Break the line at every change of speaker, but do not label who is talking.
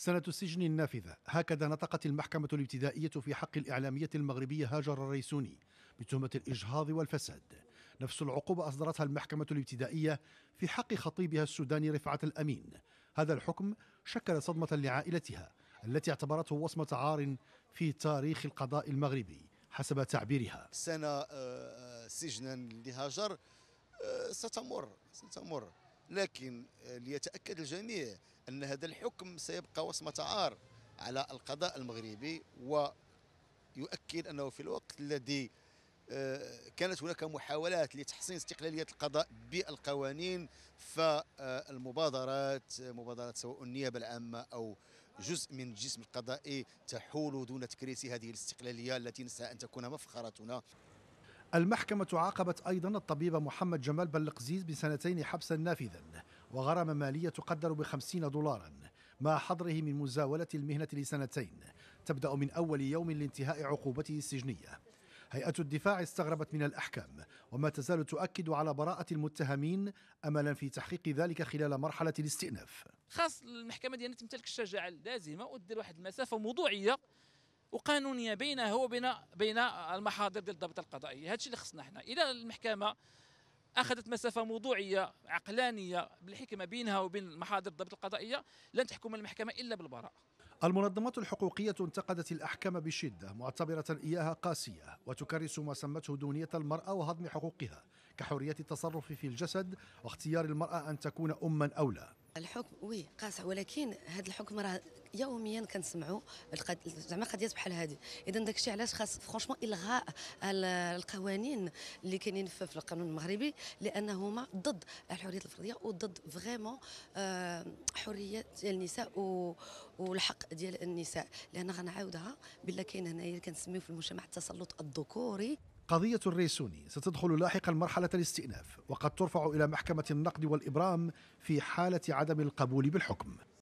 سنة السجن النافذة هكذا نطقت المحكمة الابتدائية في حق الإعلامية المغربية هاجر الريسوني بتهمة الإجهاض والفساد نفس العقوبة أصدرتها المحكمة الابتدائية في حق خطيبها السوداني رفعة الأمين هذا الحكم شكل صدمة لعائلتها التي اعتبرته وصمة عار في تاريخ القضاء المغربي حسب تعبيرها
سنة آه، آه، سجنا لهاجر آه، ستمر ستمر لكن ليتأكد الجميع أن هذا الحكم سيبقى وصمة عار على القضاء المغربي ويؤكد أنه في الوقت الذي آه، كانت هناك محاولات لتحسين استقلالية القضاء بالقوانين فالمبادرات مبادرات سواء النيابة العامة أو جزء من الجسم القضائي تحول دون تكريس هذه الاستقلالية التي نسعى أن تكون مفخرتنا
المحكمة عاقبت أيضا الطبيب محمد جمال بلقزيز بسنتين حبسا نافذا وغرامة مالية تقدر بخمسين دولارا مع حظره من مزاولة المهنة لسنتين تبدأ من أول يوم لانتهاء عقوبته السجنية هيئة الدفاع استغربت من الأحكام وما تزال تؤكد على براءة المتهمين أملا في تحقيق ذلك خلال مرحلة الاستئناف
خاص المحكمة ديالنا تمتلك الشجاعة اللازمة ودير واحد المسافة موضوعية وقانونيه بينه وبين بين المحاضر ديال الضبط القضائي هذا الشيء اللي خصنا حنا الى المحكمه اخذت مسافه موضوعيه عقلانيه بالحكمه بينها وبين محاضر الضبط القضائيه لن تحكم المحكمه الا بالبراءه
المنظمات الحقوقية انتقدت الأحكام بشدة معتبرة إياها قاسية وتكرس ما سمته دونية المرأة وهضم حقوقها كحرية التصرف في الجسد واختيار المرأة أن تكون أما أو لا
الحكم وي قاصح ولكن هذا الحكم راه يوميا كنسمعوا زعما قضيات بحال هذه اذا داك الشيء علاش خاص فرونشمون الغاء القوانين اللي كاينين في القانون المغربي لانهما ضد الحريه الفرديه وضد فريمون آه، حريه ديال النساء و... والحق ديال النساء لان غنعاودها بلا كاين هنايا كنسميو في المجتمع التسلط الذكوري
قضية الريسوني ستدخل لاحقا مرحلة الاستئناف وقد ترفع إلى محكمة النقد والإبرام في حالة عدم القبول بالحكم